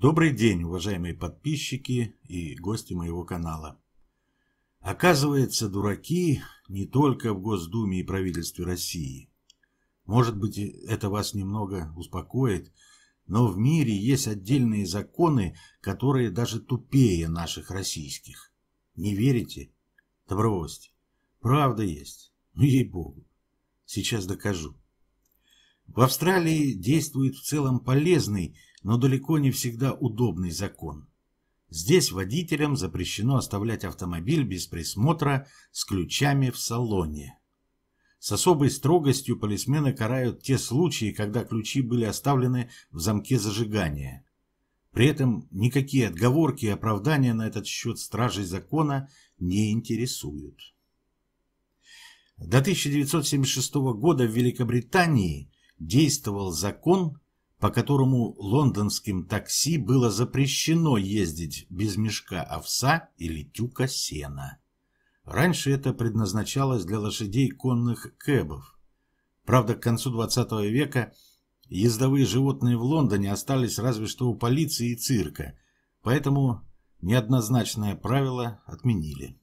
Добрый день, уважаемые подписчики и гости моего канала. Оказывается, дураки не только в Госдуме и правительстве России. Может быть, это вас немного успокоит, но в мире есть отдельные законы, которые даже тупее наших российских. Не верите? Добровости. Правда есть. Ну, ей-богу. Сейчас докажу. В Австралии действует в целом полезный но далеко не всегда удобный закон. Здесь водителям запрещено оставлять автомобиль без присмотра с ключами в салоне. С особой строгостью полисмены карают те случаи, когда ключи были оставлены в замке зажигания. При этом никакие отговорки и оправдания на этот счет стражей закона не интересуют. До 1976 года в Великобритании действовал закон по которому лондонским такси было запрещено ездить без мешка овса или тюка сена. Раньше это предназначалось для лошадей конных кэбов. Правда, к концу XX века ездовые животные в Лондоне остались разве что у полиции и цирка, поэтому неоднозначное правило отменили.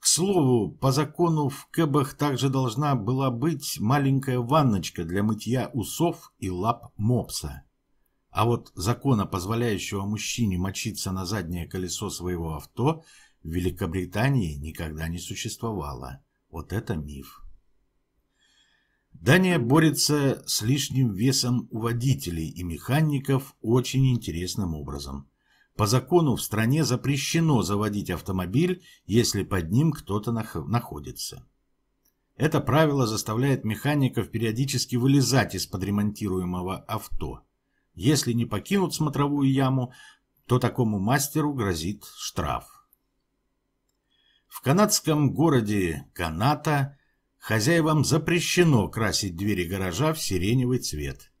К слову, по закону в кэбах также должна была быть маленькая ванночка для мытья усов и лап мопса. А вот закона, позволяющего мужчине мочиться на заднее колесо своего авто, в Великобритании никогда не существовало. Вот это миф. Дания борется с лишним весом у водителей и механиков очень интересным образом – по закону в стране запрещено заводить автомобиль, если под ним кто-то находится. Это правило заставляет механиков периодически вылезать из под ремонтируемого авто. Если не покинут смотровую яму, то такому мастеру грозит штраф. В канадском городе Каната хозяевам запрещено красить двери гаража в сиреневый цвет.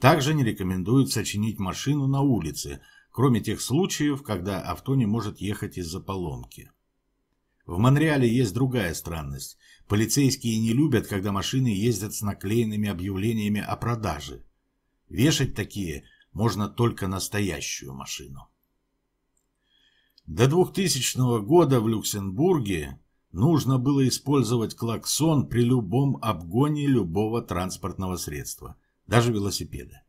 Также не рекомендуется чинить машину на улице – кроме тех случаев, когда авто не может ехать из-за поломки. В Монреале есть другая странность. Полицейские не любят, когда машины ездят с наклеенными объявлениями о продаже. Вешать такие можно только настоящую машину. До 2000 года в Люксембурге нужно было использовать клаксон при любом обгоне любого транспортного средства, даже велосипеда.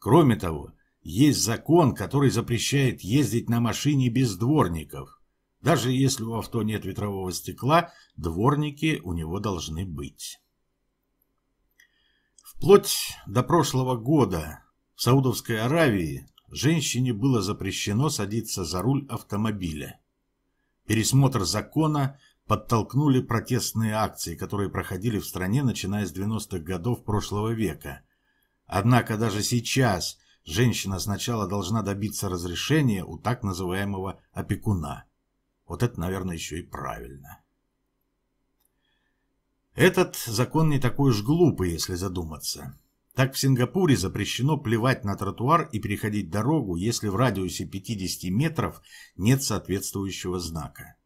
Кроме того, есть закон, который запрещает ездить на машине без дворников. Даже если у авто нет ветрового стекла, дворники у него должны быть. Вплоть до прошлого года в Саудовской Аравии женщине было запрещено садиться за руль автомобиля. Пересмотр закона подтолкнули протестные акции, которые проходили в стране, начиная с 90-х годов прошлого века. Однако даже сейчас женщина сначала должна добиться разрешения у так называемого опекуна. Вот это, наверное, еще и правильно. Этот закон не такой уж глупый, если задуматься. Так в Сингапуре запрещено плевать на тротуар и переходить дорогу, если в радиусе 50 метров нет соответствующего знака.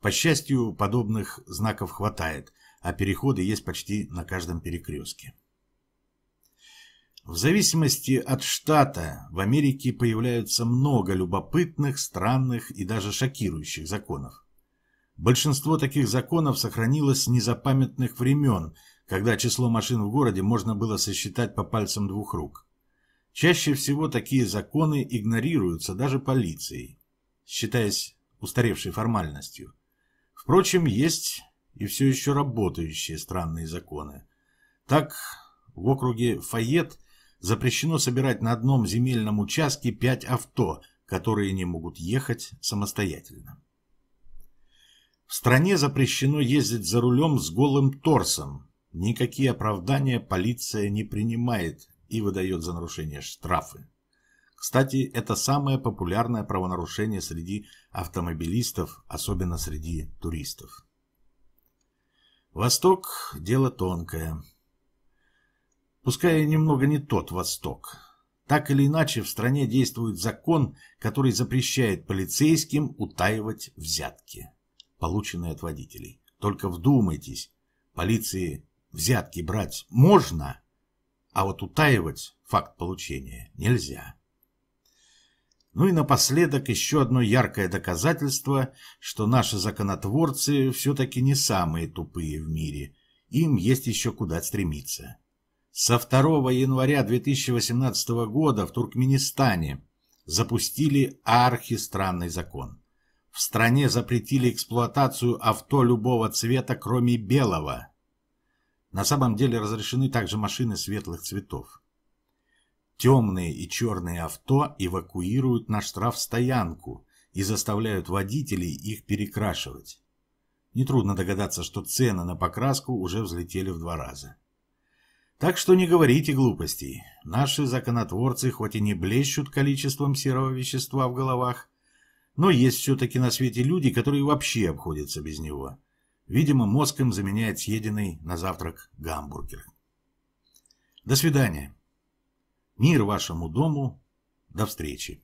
По счастью, подобных знаков хватает, а переходы есть почти на каждом перекрестке. В зависимости от штата в Америке появляются много любопытных, странных и даже шокирующих законов. Большинство таких законов сохранилось с незапамятных времен, когда число машин в городе можно было сосчитать по пальцам двух рук. Чаще всего такие законы игнорируются даже полицией, считаясь устаревшей формальностью. Впрочем, есть и все еще работающие странные законы. Так, в округе Файет – запрещено собирать на одном земельном участке пять авто, которые не могут ехать самостоятельно. В стране запрещено ездить за рулем с голым торсом. Никакие оправдания полиция не принимает и выдает за нарушение штрафы. Кстати, это самое популярное правонарушение среди автомобилистов, особенно среди туристов. Восток – дело тонкое. Пускай немного не тот Восток. Так или иначе, в стране действует закон, который запрещает полицейским утаивать взятки, полученные от водителей. Только вдумайтесь, полиции взятки брать можно, а вот утаивать факт получения нельзя. Ну и напоследок еще одно яркое доказательство, что наши законотворцы все-таки не самые тупые в мире. Им есть еще куда стремиться. Со 2 января 2018 года в Туркменистане запустили архистранный закон. В стране запретили эксплуатацию авто любого цвета, кроме белого. На самом деле разрешены также машины светлых цветов. Темные и черные авто эвакуируют на штрафстоянку и заставляют водителей их перекрашивать. Нетрудно догадаться, что цены на покраску уже взлетели в два раза. Так что не говорите глупостей. Наши законотворцы хоть и не блещут количеством серого вещества в головах, но есть все-таки на свете люди, которые вообще обходятся без него. Видимо, мозг им заменяет съеденный на завтрак гамбургер. До свидания. Мир вашему дому. До встречи.